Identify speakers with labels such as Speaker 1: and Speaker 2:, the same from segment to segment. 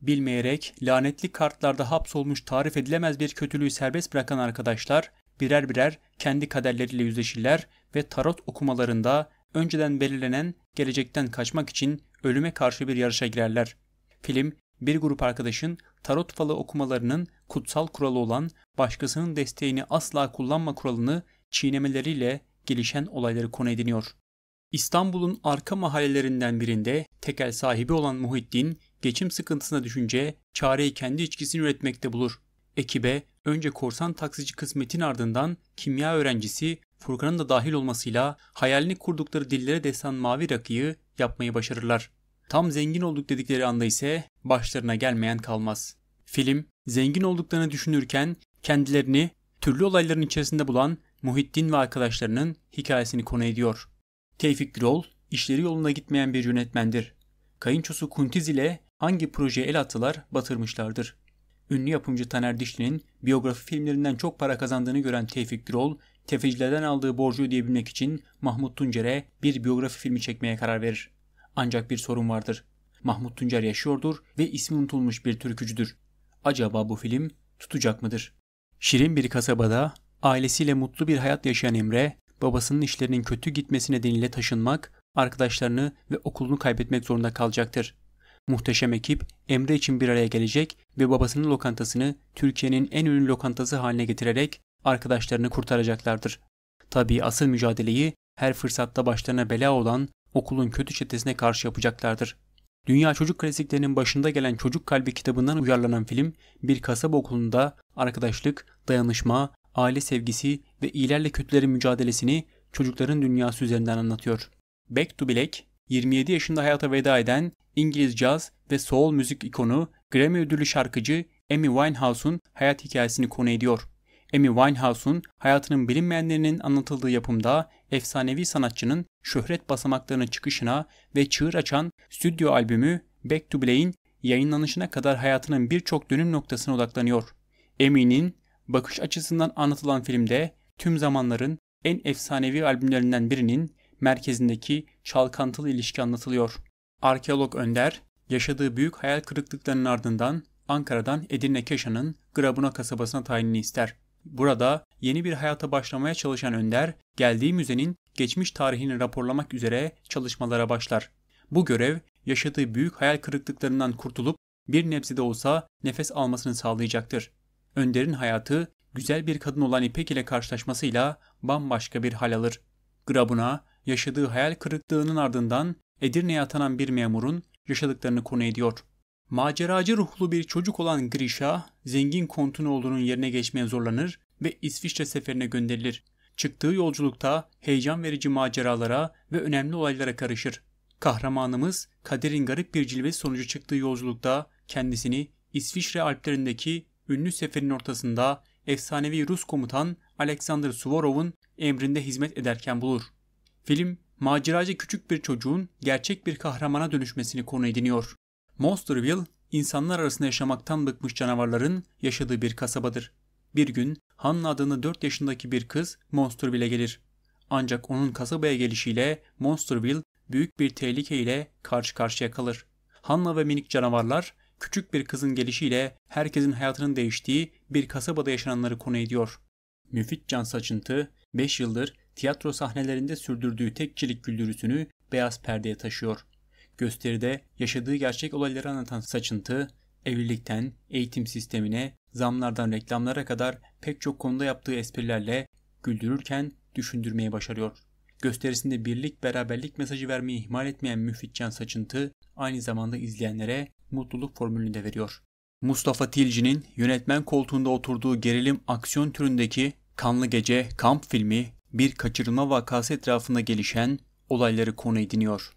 Speaker 1: Bilmeyerek lanetli kartlarda hapsolmuş tarif edilemez bir kötülüğü serbest bırakan arkadaşlar birer birer kendi kaderleriyle yüzleşirler ve tarot okumalarında önceden belirlenen gelecekten kaçmak için ölüme karşı bir yarışa girerler. Film bir grup arkadaşın tarot falı okumalarının kutsal kuralı olan başkasının desteğini asla kullanma kuralını çiğnemeleriyle gelişen olayları konu ediniyor. İstanbul'un arka mahallelerinden birinde tekel sahibi olan Muhittin geçim sıkıntısına düşünce çareyi kendi içkisini üretmekte bulur. Ekibe önce korsan taksici kısmetin ardından kimya öğrencisi Furkan'ın da dahil olmasıyla hayalini kurdukları dillere desan mavi rakıyı yapmayı başarırlar. Tam zengin olduk dedikleri anda ise başlarına gelmeyen kalmaz. Film zengin olduklarını düşünürken kendilerini türlü olayların içerisinde bulan Muhittin ve arkadaşlarının hikayesini konu ediyor. Tevfik Gürol işleri yoluna gitmeyen bir yönetmendir. Kayınçosu Kuntiz ile hangi projeye el attılar batırmışlardır. Ünlü yapımcı Taner Dişli'nin biyografi filmlerinden çok para kazandığını gören Tevfik Gürol, tefecilerden aldığı borcu ödeyebilmek için Mahmut Tuncer'e bir biyografi filmi çekmeye karar verir. Ancak bir sorun vardır. Mahmut Tuncer yaşıyordur ve ismi unutulmuş bir türkücüdür. Acaba bu film tutacak mıdır? Şirin bir kasabada ailesiyle mutlu bir hayat yaşayan Emre, babasının işlerinin kötü gitmesi nedeniyle taşınmak, arkadaşlarını ve okulunu kaybetmek zorunda kalacaktır. Muhteşem ekip Emre için bir araya gelecek ve babasının lokantasını Türkiye'nin en ünlü lokantası haline getirerek arkadaşlarını kurtaracaklardır. Tabii asıl mücadeleyi her fırsatta başlarına bela olan okulun kötü çetesine karşı yapacaklardır. Dünya Çocuk Klasiklerinin başında gelen Çocuk Kalbi kitabından uyarlanan film, bir kasaba okulunda arkadaşlık, dayanışma, aile sevgisi ve iyilerle kötülerin mücadelesini çocukların dünyası üzerinden anlatıyor. Back to Black, 27 yaşında hayata veda eden İngiliz caz ve soul müzik ikonu Grammy ödüllü şarkıcı Amy Winehouse'un hayat hikayesini konu ediyor. Amy Winehouse'un hayatının bilinmeyenlerinin anlatıldığı yapımda efsanevi sanatçının şöhret basamaklarına çıkışına ve çığır açan stüdyo albümü Back to Black'in yayınlanışına kadar hayatının birçok dönüm noktasına odaklanıyor. Amy'nin bakış açısından anlatılan filmde tüm zamanların en efsanevi albümlerinden birinin merkezindeki çalkantılı ilişki anlatılıyor. Arkeolog Önder, yaşadığı büyük hayal kırıklıklarının ardından Ankara'dan Edirne Keşan'ın Grabuna kasabasına tayinini ister. Burada yeni bir hayata başlamaya çalışan Önder, geldiği müzenin geçmiş tarihini raporlamak üzere çalışmalara başlar. Bu görev, yaşadığı büyük hayal kırıklıklarından kurtulup bir nebze de olsa nefes almasını sağlayacaktır. Önder'in hayatı güzel bir kadın olan İpek ile karşılaşmasıyla bambaşka bir hal alır. Grabuna yaşadığı hayal kırıklığının ardından Edirne'ye atanan bir memurun yaşadıklarını konu ediyor. Maceracı ruhlu bir çocuk olan Grisha, zengin Kontunoğlu'nun yerine geçmeye zorlanır ve İsviçre seferine gönderilir. Çıktığı yolculukta heyecan verici maceralara ve önemli olaylara karışır. Kahramanımız kaderin garip bir cilvesi sonucu çıktığı yolculukta kendisini İsviçre alplerindeki ünlü seferin ortasında efsanevi Rus komutan Alexander Suvorov'un emrinde hizmet ederken bulur. Film, maceracı küçük bir çocuğun gerçek bir kahramana dönüşmesini konu ediniyor. Monsterville, insanlar arasında yaşamaktan bıkmış canavarların yaşadığı bir kasabadır. Bir gün Hannah adını 4 yaşındaki bir kız Monsterville'e gelir. Ancak onun kasabaya gelişiyle Monsterville büyük bir tehlike ile karşı karşıya kalır. Hannah ve minik canavarlar küçük bir kızın gelişiyle herkesin hayatının değiştiği bir kasabada yaşananları konu ediyor. Müfit Can Saçıntı 5 yıldır tiyatro sahnelerinde sürdürdüğü tekçilik güldürüsünü beyaz perdeye taşıyor. Gösteride yaşadığı gerçek olayları anlatan saçıntı, evlilikten, eğitim sistemine, zamlardan reklamlara kadar pek çok konuda yaptığı esprilerle güldürürken düşündürmeyi başarıyor. Gösterisinde birlik beraberlik mesajı vermeyi ihmal etmeyen Müfitcan Saçıntı aynı zamanda izleyenlere mutluluk formülünü de veriyor. Mustafa Tilci'nin yönetmen koltuğunda oturduğu gerilim aksiyon türündeki Kanlı Gece, Kamp filmi, bir kaçırılma vakası etrafında gelişen olayları konu ediniyor.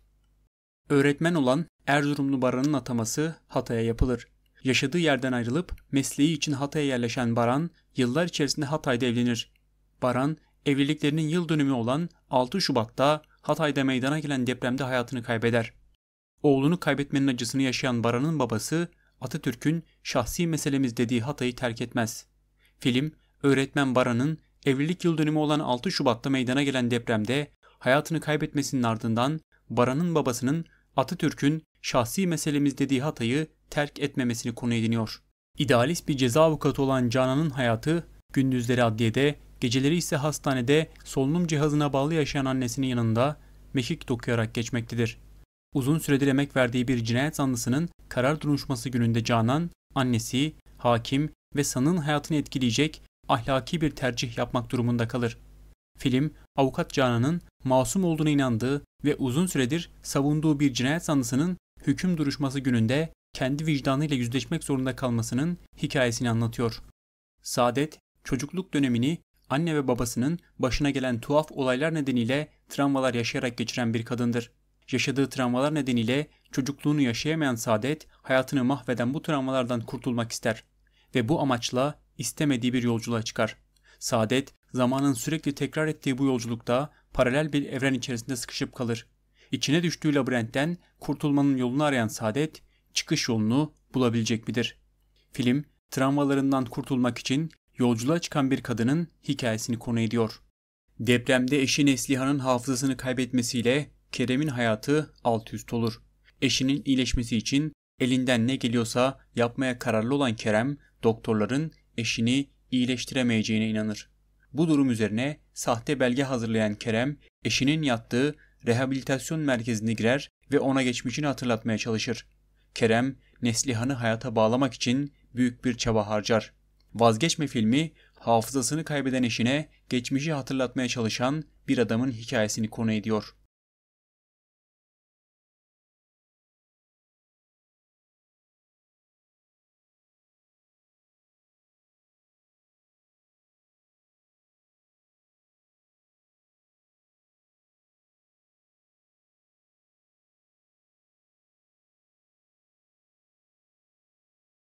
Speaker 1: Öğretmen olan Erzurumlu Baran'ın ataması Hatay'a yapılır. Yaşadığı yerden ayrılıp mesleği için Hatay'a yerleşen Baran, yıllar içerisinde Hatay'da evlenir. Baran, evliliklerinin yıl dönümü olan 6 Şubat'ta Hatay'da meydana gelen depremde hayatını kaybeder. Oğlunu kaybetmenin acısını yaşayan Baran'ın babası Atatürk'ün şahsi meselemiz dediği Hatay'ı terk etmez. Film, öğretmen Baran'ın evlilik yıl dönümü olan 6 Şubat'ta meydana gelen depremde hayatını kaybetmesinin ardından Baran'ın babasının Atatürk'ün şahsi meselemiz dediği Hatay'ı terk etmemesini konu ediniyor. İdealist bir ceza avukatı olan Canan'ın hayatı gündüzleri adliyede, geceleri ise hastanede solunum cihazına bağlı yaşayan annesinin yanında meşik dokuyarak geçmektedir. Uzun süredir emek verdiği bir cinayet zanlısının karar duruşması gününde Canan, annesi, hakim ve sanığın hayatını etkileyecek ahlaki bir tercih yapmak durumunda kalır. Film, avukat Canan'ın masum olduğuna inandığı ve uzun süredir savunduğu bir cinayet sanısının hüküm duruşması gününde kendi vicdanıyla yüzleşmek zorunda kalmasının hikayesini anlatıyor. Saadet, çocukluk dönemini anne ve babasının başına gelen tuhaf olaylar nedeniyle travmalar yaşayarak geçiren bir kadındır. Yaşadığı travmalar nedeniyle çocukluğunu yaşayamayan Saadet, hayatını mahveden bu travmalardan kurtulmak ister ve bu amaçla istemediği bir yolculuğa çıkar. Saadet, zamanın sürekli tekrar ettiği bu yolculukta paralel bir evren içerisinde sıkışıp kalır. İçine düştüğü labirentten kurtulmanın yolunu arayan Saadet, çıkış yolunu bulabilecek midir? Film, travmalarından kurtulmak için yolculuğa çıkan bir kadının hikayesini konu ediyor. Depremde eşi Neslihan'ın hafızasını kaybetmesiyle Kerem'in hayatı alt üst olur. Eşinin iyileşmesi için elinden ne geliyorsa yapmaya kararlı olan Kerem, doktorların eşini iyileştiremeyeceğine inanır. Bu durum üzerine sahte belge hazırlayan Kerem, eşinin yattığı rehabilitasyon merkezine girer ve ona geçmişini hatırlatmaya çalışır. Kerem, Neslihan'ı hayata bağlamak için büyük bir çaba harcar. Vazgeçme filmi, hafızasını kaybeden eşine geçmişi hatırlatmaya çalışan bir adamın hikayesini konu ediyor.